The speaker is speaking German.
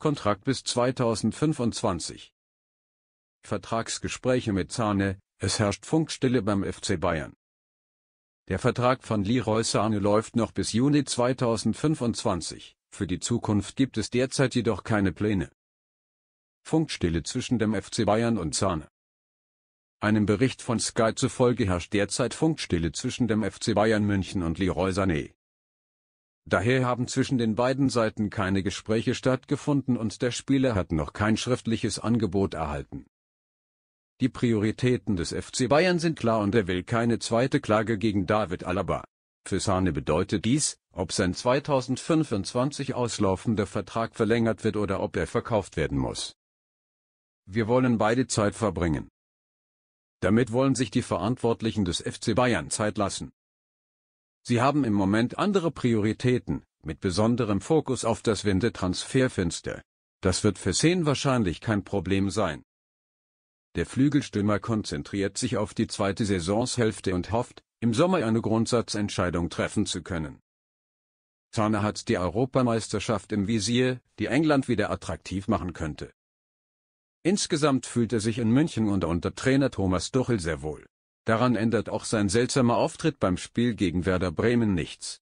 Kontrakt bis 2025. Vertragsgespräche mit Zahne, es herrscht Funkstille beim FC Bayern. Der Vertrag von Leroy Sane läuft noch bis Juni 2025, für die Zukunft gibt es derzeit jedoch keine Pläne. Funkstille zwischen dem FC Bayern und Zahne. Einem Bericht von Sky zufolge herrscht derzeit Funkstille zwischen dem FC Bayern München und Leroy Sané. Daher haben zwischen den beiden Seiten keine Gespräche stattgefunden und der Spieler hat noch kein schriftliches Angebot erhalten. Die Prioritäten des FC Bayern sind klar und er will keine zweite Klage gegen David Alaba. Für Sahne bedeutet dies, ob sein 2025 auslaufender Vertrag verlängert wird oder ob er verkauft werden muss. Wir wollen beide Zeit verbringen. Damit wollen sich die Verantwortlichen des FC Bayern Zeit lassen. Sie haben im Moment andere Prioritäten, mit besonderem Fokus auf das Windetransferfenster. Das wird für Seen wahrscheinlich kein Problem sein. Der Flügelstürmer konzentriert sich auf die zweite Saisonshälfte und hofft, im Sommer eine Grundsatzentscheidung treffen zu können. Zahner hat die Europameisterschaft im Visier, die England wieder attraktiv machen könnte. Insgesamt fühlt er sich in München und unter Trainer Thomas Duchel sehr wohl. Daran ändert auch sein seltsamer Auftritt beim Spiel gegen Werder Bremen nichts